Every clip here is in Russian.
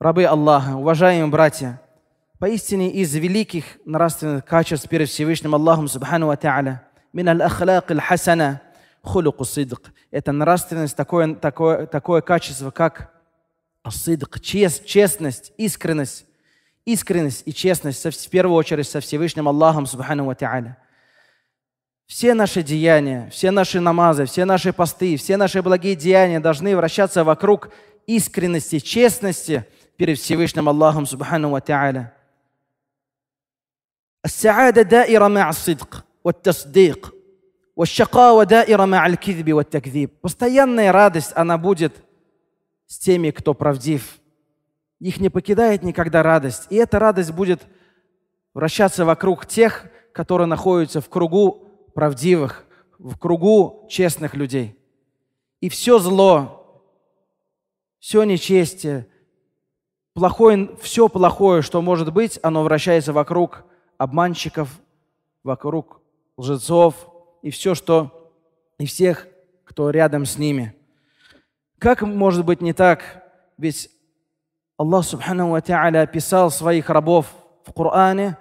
рабы Аллаха, уважаемые братья, поистине из великих нравственных качеств перед Всевышним Аллахом Субхану Ва мин аль-ахлак аль-хасана, хулуку сидк. Это нравственность, такое, такое, такое качество, как сидк, чест, честность, искренность. Искренность и честность со, в первую очередь со Всевышним Аллахом Субхану Ва все наши деяния, все наши намазы, все наши посты, все наши благие деяния должны вращаться вокруг искренности, честности – перед Всевышним Аллахом Субхану Ва Та'аля. السعادة دائرة مع الصدق والتصديق والشقاوة دائرة مع الكذب والتكذيب. Постоянная радость, она будет с теми, кто правдив. Их не покидает никогда радость. И эта радость будет вращаться вокруг тех, которые находятся в кругу правдивых, в кругу честных людей. И все зло, все нечестие, плохое, все плохое, что может быть, оно вращается вокруг обманщиков, вокруг лжецов и все, что и всех, кто рядом с ними. Как может быть не так? Ведь Аллах Субхану Ва Та'аля описал своих рабов в Коране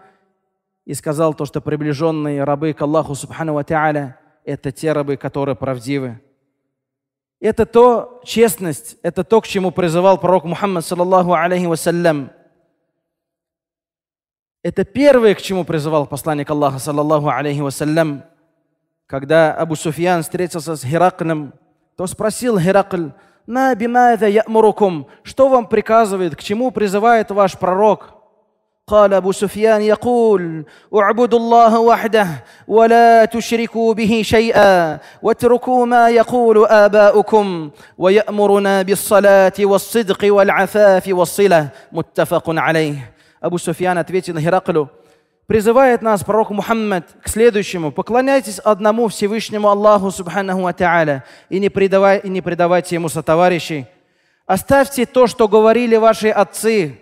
и сказал то, что приближенные рабы к Аллаху Субхану Ва Та'аля – это те рабы, которые правдивы. Это то честность, это то, к чему призывал пророк Мухаммад, саллаллаху алейхи вассалям. Это первое, к чему призывал посланник Аллаха, саллаллаху алейхи вассалям, когда Абу Суфьян встретился с Хераклем, то спросил Херакль, «На я, ямурукум, что вам приказывает, к чему призывает ваш пророк?» قال ابو سفيان يقول اعبدوا الله وحده ولا تشركوا به شيئا واتركوا ما يقول اباؤكم ويامرنا بالصلاه والصدق والعفاف والصله متفق عليه ابو سفيان ответил هرقلу призывает нас пророк Мухаммад к следующему. Поклоняйтесь одному Всевышнему Аллаху Субханаху Ва и не, предавай, и не предавайте Ему сотоварищей. Оставьте то, что говорили ваши отцы,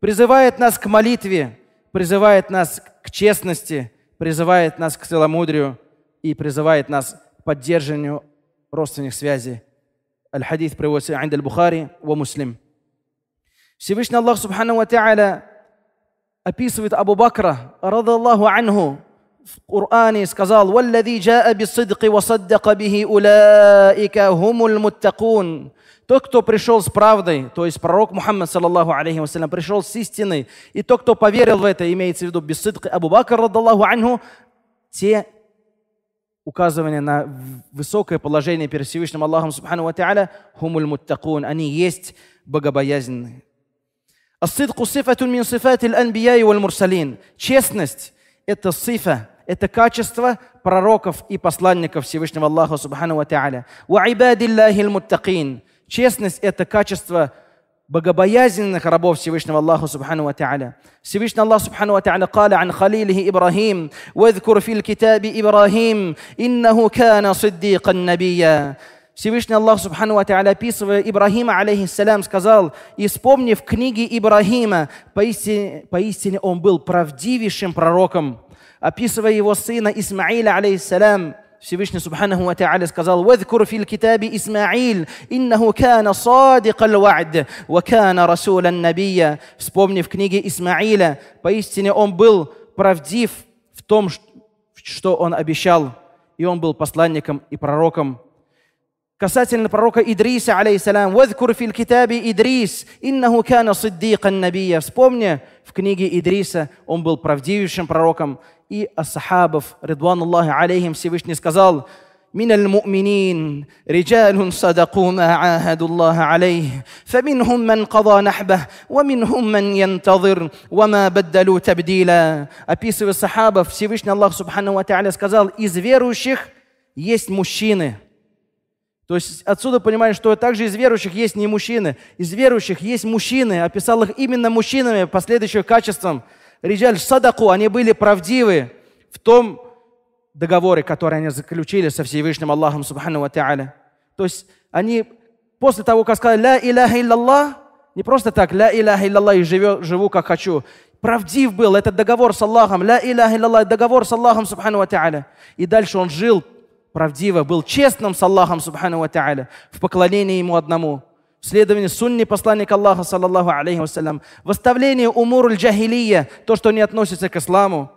призывает нас к молитве, призывает нас к честности, призывает нас к целомудрию и призывает нас к поддержанию родственных связей. аль хадис приводится Айнд аль-Бухари во Муслим. Всевышний Аллах Субхану Ва описывает Абу Бакра, рада Аллаху анху, в Коране сказал, «Валлади джаа бисидки ва саддака бихи улаика хумул муттакун». Тот, кто пришел с правдой, то есть пророк Мухаммад, саллаллаху алейхи вассалям, пришел с истиной, и тот, кто поверил в это, имеется в виду бессыдк Абу Бакр, радаллаху анху, те указывания на высокое положение перед Всевышним Аллахом Субхану Ва Та'аля, хумуль муттакун, они есть богобоязненные. الصدق صفة من صفات الأنبياء والمرسلين. Честность – это сифа, это качество пророков и посланников Всевышнего Аллаха Субхану Ва Та'аля. وعباد الله المتقين. Честность – это качество богобоязненных рабов Всевышнего Аллаха Субхану Ва Та'аля. Всевышний Аллах Субхану Ва Та'аля «Каля ан халилихи Ибрахим, вазкур фил китаби Ибрахим, иннаху кана صديقا набия». Всевышний Аллах Субхану Ва Та'аля, описывая Ибрахима, алейхиссалям, сказал, «И вспомни в книге Ибрахима, поистине, поистине он был правдивейшим пророком». Описывая его сына Исмаиля, алейхиссалям, Всевышний Субханаху Ва Та'аля сказал, «Вазкур фил китаби Исмаил, иннаху кана садик аль-ва'д, ва кана расула набия». Вспомни в книге Исмаила, поистине он был правдив в том, что он обещал, и он был посланником и пророком касательно пророка Идриса, алейсалям. «Вадкур фил китабе Идрис, иннаху кана сиддика набия». Вспомни, в книге Идриса он был правдивейшим пророком. И ассахабов, Ридван Аллахи алейхим, Всевышний сказал, من المؤمنين رجال صدقوا ما عاهدوا الله عليه فمنهم من قضى نحبه ومنهم من ينتظر وما بدلوا تبديلا описывая сахабов Всевышний Аллах Субхану Ва Тааля сказал из верующих есть мужчины То есть отсюда понимаешь, что также из верующих есть не мужчины. Из верующих есть мужчины. Описал их именно мужчинами по следующим качествам. Риджаль Садаку, они были правдивы в том договоре, который они заключили со Всевышним Аллахом Субхану Ва То есть они после того, как сказали «Ля иляха иллаллах», не просто так «Ля иляха иллаллах» и живу, живу как хочу. Правдив был этот договор с Аллахом. «Ля иляха иллаллах» – договор с Аллахом Субхану Ва И дальше он жил правдиво, был честным с Аллахом, субхану ва та'аля, в поклонении Ему одному, в следовании сунни посланника Аллаха, саллаллаху алейхи вассалям, в оставлении умур джахилия, то, что не относится к исламу.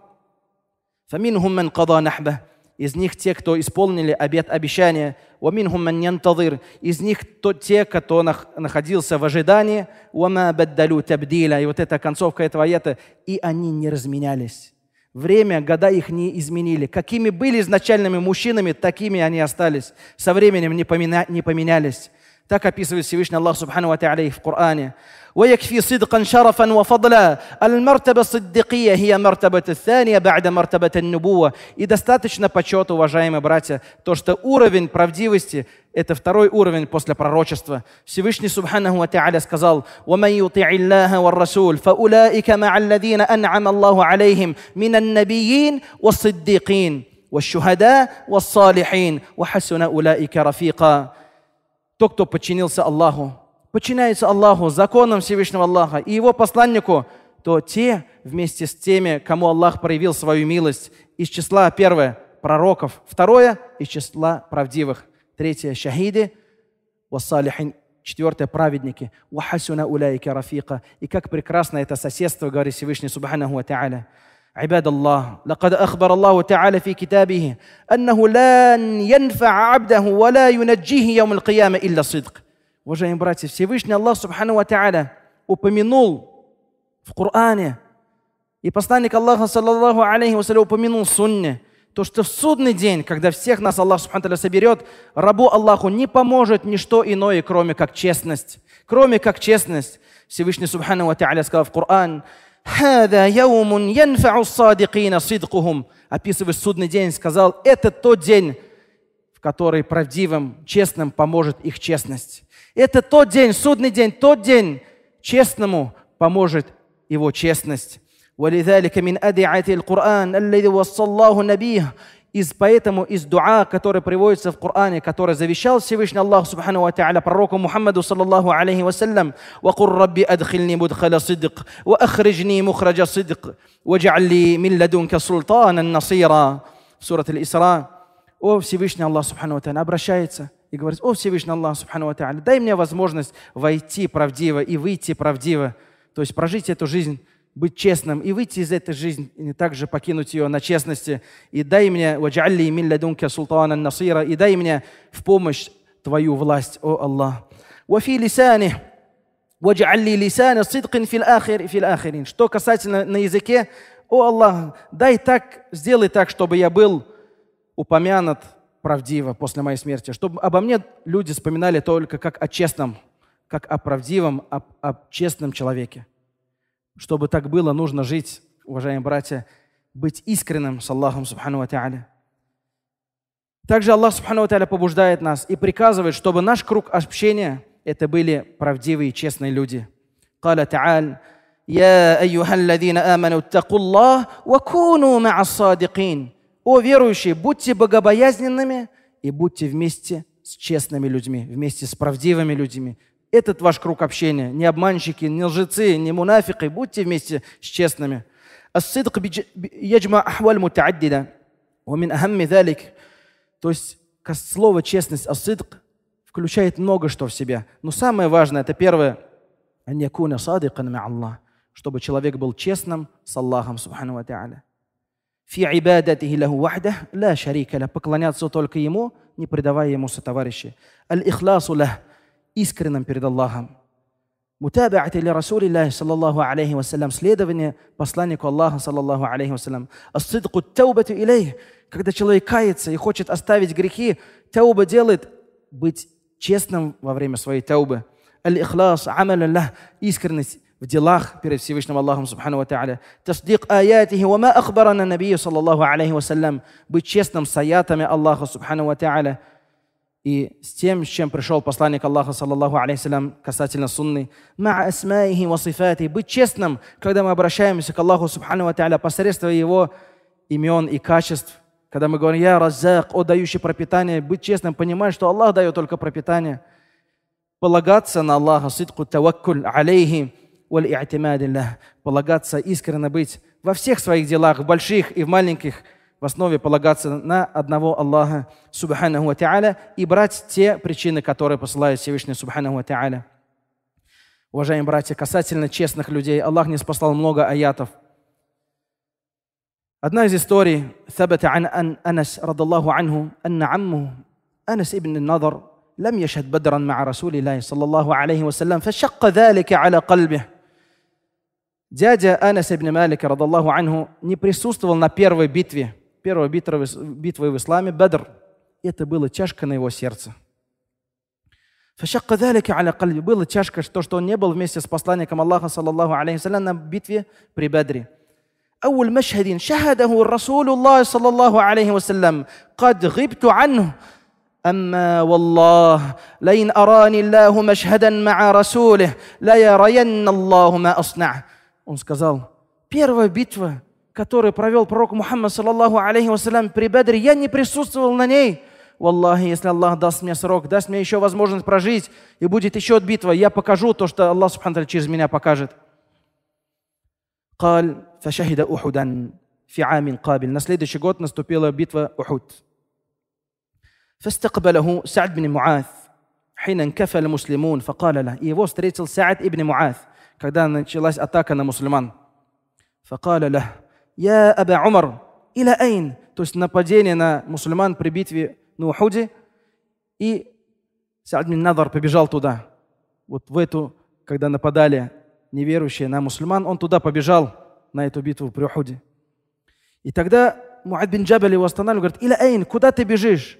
فَمِنْهُمْ مَنْ قَضَى نَحْبَهُ из них те, кто исполнили обет обещания, وَمِنْهُمْ مَنْ يَنْتَظِرُ из них то, те, кто находился в ожидании, وَمَا بَدَّلُوا تَبْدِيلًا и вот эта концовка этого аята, и они не разменялись. Время, года их не изменили. Какими были изначальными мужчинами, такими они остались. Со временем не, поменя, не поменялись. Так описывает Всевышний Аллах Субхану в Коране. ويكفي صدقا شرفا وفضلا المرتبة الصديقية هي مرتبة الثانية بعد مرتبة النبوة и достаточно почета, уважаемые братья, то, что уровень правдивости – это второй уровень после пророчества. Всевышний Субханаху Ва Та'аля сказал وَمَنْ يُطِعِ اللَّهَ وَالرَّسُولَ فَأُولَٰئِكَ مَعَ الَّذِينَ أَنْعَمَ اللَّهُ عَلَيْهِمْ مِنَ النَّبِيِّينَ وَالصِّدِّيقِينَ والشهداء والصالحين وحسن أولئك رفيقا То, кто подчинился Аллаху, подчиняется Аллаху, законам Всевышнего Аллаха и его посланнику, то те вместе с теми, кому Аллах проявил свою милость, из числа первое – пророков, второе – из числа правдивых, третье – шахиды, вассалихин, четвертое – праведники, вахасюна уляйка рафика. И как прекрасно это соседство, говорит Всевышний Субханаху Ва عباد الله لقد اخبر الله تعالى في كتابه انه لن ينفع عبده ولا ينجيه يوم القيامه الا الصدق Уважаемые братья, Всевышний Аллах Субхану Ва Та'аля упомянул в Коране, и посланник Аллаха, саллаллаху алейхи вассалям, упомянул Сунне, то, что в судный день, когда всех нас Аллах Субхану Ва соберет, рабу Аллаху не поможет ничто иное, кроме как честность. Кроме как честность. Всевышний Субхану Ва Та'аля сказал в Коране, «Хада яумун янфау садикина сидкухум» описываешь судный день, сказал, это тот день, в который правдивым, честным поможет их честность. Это тот день, судный день, тот день честному поможет его честность. ولذلك من أدعية القرآن الذي وصى الله نبيه из, поэтому из дуа, который приводится в Коране, который завещал Всевышний Аллах Субхану Ва пророку Мухаммаду Саллаллаху Алейхи Вассалям «Вакур Рабби адхильни мудхаля сидк, ва ахриджни мухраджа сидк, ва джалли мин ладунка султанан насира» В сурат Аль-Исра «О Всевышний Аллах Субхану Ва обращается и говорит «О Всевышний Аллах Субхану Ва дай мне возможность войти правдиво и выйти правдиво». То есть прожить эту жизнь быть честным и выйти из этой жизни, и также покинуть ее на честности. И дай мне, وَجْعَلِّي مِنْ لَدُنْكَ султана نَصِيرًا И дай мне в помощь Твою власть, о Аллах. وَفِي لِسَانِهِ وَجْعَلِّي لِسَانَ صِدْقٍ فِي الْآخِرِ فِي الْآخِرِينَ Что касательно на языке, о Аллах, дай так, сделай так, чтобы я был упомянут правдиво после моей смерти, чтобы обо мне люди вспоминали только как о честном, как о правдивом, о, о честном человеке. Чтобы так было, нужно жить, уважаемые братья, быть искренним с Аллахом Субхану Ва Также Аллах Субхану Ва побуждает нас и приказывает, чтобы наш круг общения это были правдивые и честные люди. قال تعالى يا أيها الذين آمنوا اتقوا الله وكونوا مع الصادقين О верующие, будьте богобоязненными и будьте вместе с честными людьми, вместе с правдивыми людьми, этот ваш круг общения. Не обманщики, не лжецы, не мунафики. Будьте вместе с честными. الصدق يجمع أحوال متعددة ومن أهم ذلك то есть слово честность асидк включает много что в себе. Но самое важное, это первое, أن чтобы человек был честным с Аллахом, субхану поклоняться только ему, не предавая ему сотоварищей. искренним перед Аллахом. Мутабиат ли Расули Аллахи, саллаллаху алейхи вассалям, следование посланнику Аллаха, саллаллаху алейхи вассалям. Ас-сидку таубату илей, когда человек кается и хочет оставить грехи, тауба делает быть честным во время своей таубы. Аль-Ихлас, амал Аллах, искренность в делах перед Всевышним Аллахом Субхану ва Тааля. Тасдик аятихи ва ма ахбарана набию, саллаллаху алейхи вассалям. Быть честным с аятами Аллаха Субхану ва Тааля. и с тем, с чем пришел посланник Аллаха, саллаллаху алейхиссалям, касательно сунны, ма асмаихи васифати, быть честным, когда мы обращаемся к Аллаху, субхану ва та'аля, посредством его имен и качеств, когда мы говорим, я раззак, о дающий пропитание, быть честным, понимать, что Аллах дает только пропитание, полагаться на Аллаха, Ситку, таваккуль алейхи, полагаться искренне быть во всех своих делах, в больших и в маленьких, в основе полагаться на одного Аллаха Субханаху Ва Та'аля и брать те причины, которые посылает Всевышний Субханаху Ва Та'аля. Уважаемые братья, касательно честных людей, Аллах не спасал много аятов. Одна из историй ثبت عن أنس رضي الله عنه أن عمه أنس ابن النضر لم يشهد بدرا مع رسول الله صلى الله عليه وسلم فشق ذلك على قلبه Дядя Анас ибн Малик, радаллаху анху, не присутствовал на первой битве, первой битвы, битвы в исламе, Бедр. Это было тяжко на его сердце. Было тяжко то, что он не был вместе с посланником Аллаха, саллаллаху алейхи на битве при Бедре. أول مشهد شهده رسول الله صلى الله عليه وسلم قد غبت عنه أما والله لئن أراني الله مشهدا مع رسوله لا يرين الله ما أصنع Он сказал, первая битва, которую провел пророк Мухаммад, саллаллаху алейхи вассалям, при Бедре, я не присутствовал на ней. Валлахи, если Аллах даст мне срок, даст мне еще возможность прожить, и будет еще битва, я покажу то, что Аллах Субхану через меня покажет. قال فشهد أحدا في عام قابل на следующий год наступила битва Ухуд. فاستقبله سعد بن معاذ حين انكفى المسلمون فقال له его встретил Саад ибн Муаз когда началась атака на мусульман. فقال له «Я Аба Умар, или Айн», то есть нападение на мусульман при битве на Ухуде. И Саад бин Надар побежал туда. Вот в эту, когда нападали неверующие на мусульман, он туда побежал, на эту битву при Ухуде. И тогда Муад бин Джабаль его останавливает, говорит, «Иля Эйн, куда ты бежишь?»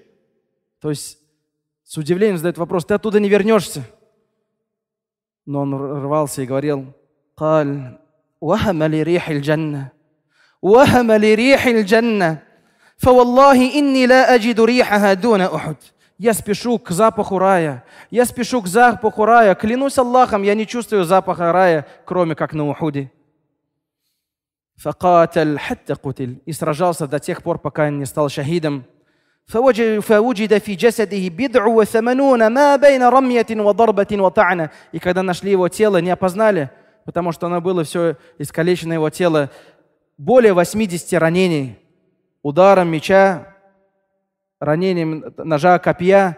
То есть с удивлением задает вопрос, «Ты оттуда не вернешься?» Но он рвался и говорил, «Каль, вахамали рихиль джанна». وهم لريح الجنة فوالله إني لا أجد ريحها دون أحد Я спешу к запаху рая. Я спешу к запаху рая. Клянусь Аллахом, я не чувствую запаха рая, кроме как на Ухуде. и сражался до тех пор, пока не стал шахидом. И когда нашли его тело, не опознали, потому что оно было все искалечено его тело более 80 ранений ударом меча, ранением ножа, копья,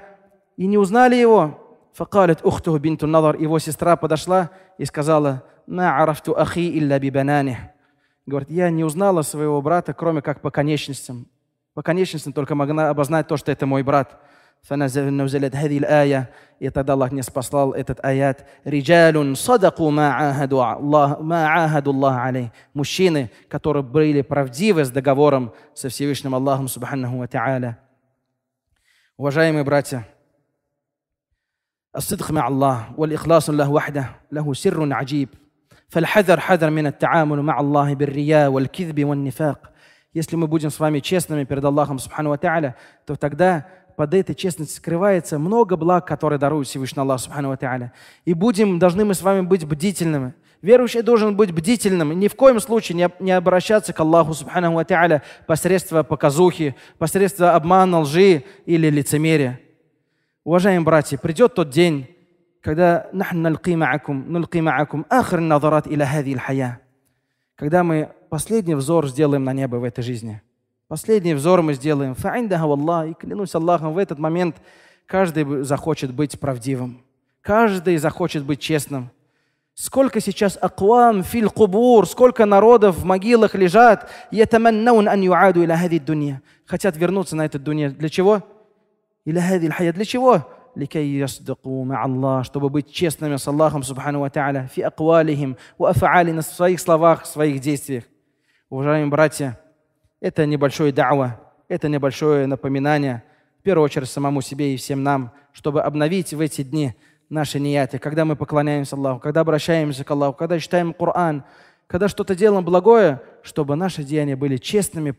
и не узнали его. Факалит ухтуху бинту надар. Его сестра подошла и сказала, «На арафту ахи илля бибанане». Говорит, я не узнала своего брата, кроме как по конечностям. По конечностям только могла обознать то, что это мой брат. فنزلت هذه الآية يتدى الله نسبصلال إتت آيات رجال صدقوا ما عاهدوا الله ما عاهدوا الله عليه مشينة كتور بريلي правдивы с سفسيوشنم со سبحانه وتعالى уважаемые братья الصدق مع الله والإخلاص له وحده له سر عجيب فالحذر حذر من التعامل مع الله بالرياء والكذب والنفاق если мы будем с вами честными перед Аллахом سبحانه وتعالى то тогда под этой честностью скрывается много благ, которые дарует Всевышний Аллах, Субхану И будем, должны мы с вами быть бдительными. Верующий должен быть бдительным ни в коем случае не, не обращаться к Аллаху Субхану Ва посредством показухи, посредством обмана, лжи или лицемерия. Уважаемые братья, придет тот день, когда когда мы последний взор сделаем на небо в этой жизни – Последний взор мы сделаем. Фаиндага Аллах. И клянусь Аллахом, в этот момент каждый захочет быть правдивым. Каждый захочет быть честным. Сколько сейчас акуам фил кубур, сколько народов в могилах лежат, ятаманнаун ан юаду иля хади дунья. Хотят вернуться на этот дунья. Для чего? Иля хади хая. Для чего? لكي يصدقوا مع الله, чтобы быть честными с Аллахом Субхану Ва في أقوالهم وأفعالهم, в своих словах, в своих действиях. Уважаемые братья, это небольшое дауа, это небольшое напоминание, в первую очередь самому себе и всем нам, чтобы обновить в эти дни наши нияты, когда мы поклоняемся Аллаху, когда обращаемся к Аллаху, когда читаем Коран, когда что-то делаем благое, чтобы наши деяния были честными,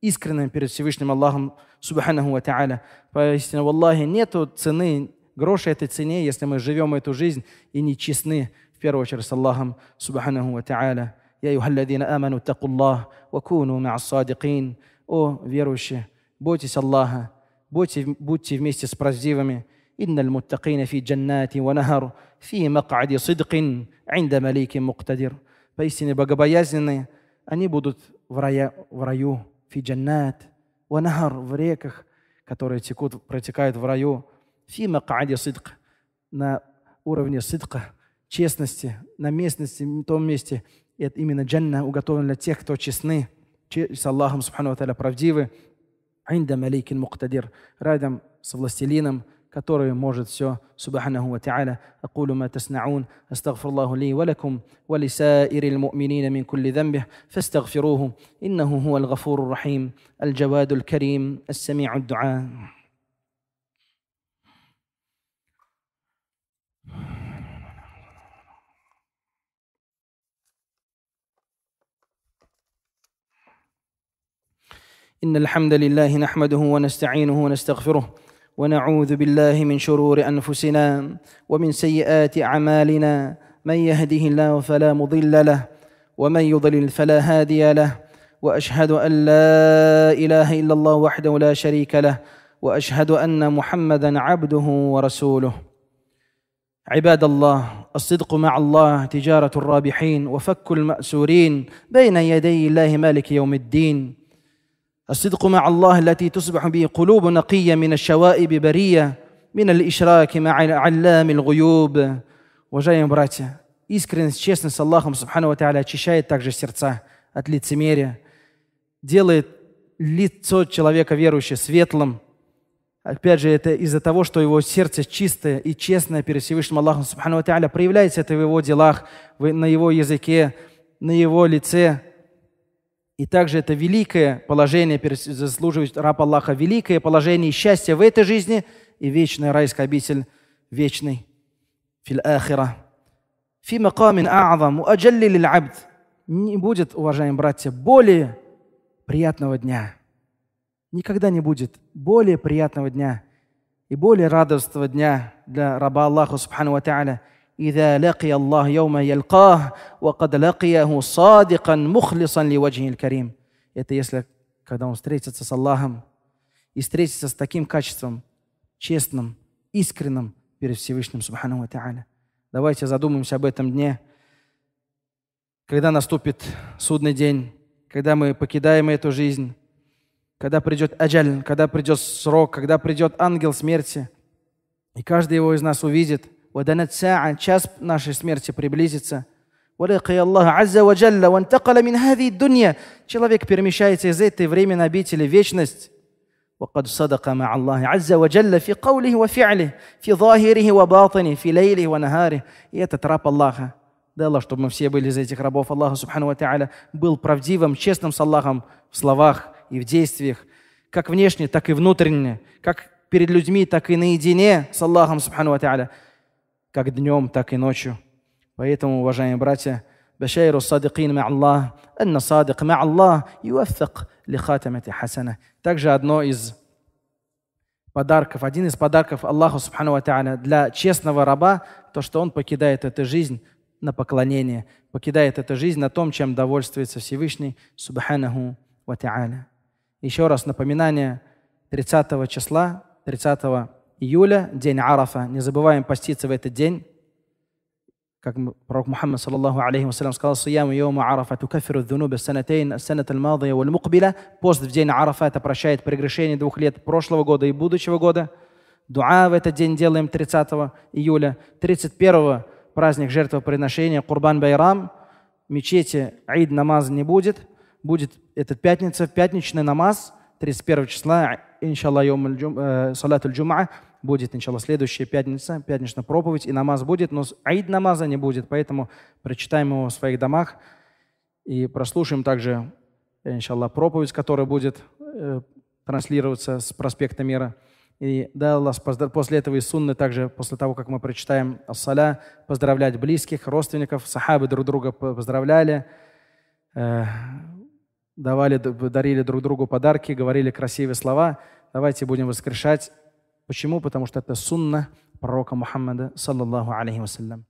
искренними перед Всевышним Аллахом, субханаху ва та'аля. Поистине, в Аллахе нет цены, гроша этой цене, если мы живем эту жизнь и не честны, в первую очередь, с Аллахом, субханаху ва та'аля. يا أيها الذين آمنوا اتقوا الله وكونوا مع الصادقين О, верующие, бойтесь Аллаха, будьте, будьте вместе с правдивыми. إن المتقين في جنات ونهر في مقعد صدق عند مليك مقتدر поистине богобоязненные они будут в, рая, в раю في جنات ونهر в реках которые текут протекают в раю في مقعد صدق на уровне сыдка честности на местности в том месте и это именно джанна уготовлена для тех, кто честны, с Аллахом Субхану Аталя правдивы, Инда Маликин Муктадир, рядом с властелином, который может все. Субханаху ва та'аля. Акулю ма таснаун. Астагфирлаху ли ва лакум. Ва ли саири المؤمنين من كل ذنب فاستغفروه إنه هو الغفور الرحيم الجواد الكريم السميع الدعاء إن الحمد لله نحمده ونستعينه ونستغفره ونعوذ بالله من شرور أنفسنا ومن سيئات أعمالنا من يهده الله فلا مضل له ومن يضلل فلا هادي له وأشهد أن لا إله إلا الله وحده لا شريك له وأشهد أن محمدا عبده ورسوله عباد الله الصدق مع الله تجارة الرابحين وفك المأسورين بين يدي الله مالك يوم الدين الصدق مع الله التي تصبح به قلوب نقية من الشوائب برية من الإشراك مع علام الغيوب Уважаемые братья, искренность, честность с Аллахом Субхану Ва очищает также сердца от лицемерия, делает лицо человека верующего светлым. Опять же, это из-за того, что его сердце чистое и честное перед Всевышним Аллахом Субхану Ва проявляется это в его делах, на его языке, на его лице – и также это великое положение, заслуживает раб Аллаха, великое положение и счастье в этой жизни и вечный райский обитель, вечный фил ахира. Фи макамин а'зам, абд. Не будет, уважаемые братья, более приятного дня. Никогда не будет более приятного дня и более радостного дня для раба Аллаха, субхану ва та'аля, إذا لقي الله يوم يلقاه وقد لقيه صادقا مخلصا لوجهه الكريم Это если, когда он встретится с Аллахом и встретится с таким качеством, честным, искренним перед Всевышним Субхану Ва Давайте задумаемся об этом дне, когда наступит судный день, когда мы покидаем эту жизнь, когда придет аджаль, когда придет срок, когда придет ангел смерти, и каждый его из нас увидит – ودنت ساعة час нашей смерти приблизится. ولقي الله عز وجل وانتقل من هذه الدنيا. Человек перемещается из этой временной обители в вечность. وقد صدق مع الله عز وجل في قوله وفعله في ظاهره وباطنه في ليله ونهاره и этот раб Аллаха дай Аллах, чтобы мы все были из этих рабов Аллаха Субхану Ва был правдивым, честным с Аллахом в словах и в действиях, как внешне, так и внутренне, как перед людьми, так и наедине с Аллахом Субхану Ва как днем, так и ночью. Поэтому, уважаемые братья, بشير الصادقين مع الله أن الصادق مع الله يوفق لخاتمة حسنة также одно из подарков, один из подарков Аллаху Субхану Ва для честного раба, то, что он покидает эту жизнь на поклонение, покидает эту жизнь на том, чем довольствуется Всевышний Субханаху Ва Та'аля. Еще раз напоминание 30 числа, 30 июля, день Арафа. Не забываем поститься в этот день. Как пророк Мухаммад, саллаллаху алейхи вассалям, сказал, «Сиям йома Арафа тукафиру дзунуби санатейн, санат алмадия валь мукбиля». Пост в день Арафа это прощает прегрешение двух лет прошлого года и будущего года. Дуа в этот день делаем 30 июля. 31 праздник жертвоприношения, Курбан Байрам. Мечети Аид намаз не будет. Будет этот пятница, пятничный намаз, 31 числа, иншаллах, э, салатуль джума будет, начало следующая пятница, пятничная проповедь, и намаз будет, но аид намаза не будет, поэтому прочитаем его в своих домах и прослушаем также, иншалла, проповедь, которая будет э, транслироваться с проспекта мира. И да, Аллах, после этого и сунны также, после того, как мы прочитаем ассаля, поздравлять близких, родственников, сахабы друг друга поздравляли, э, давали, дарили друг другу подарки, говорили красивые слова. Давайте будем воскрешать Почему? Потому что это сунна пророка Мухаммада, саллаллаху алейхи вассалям.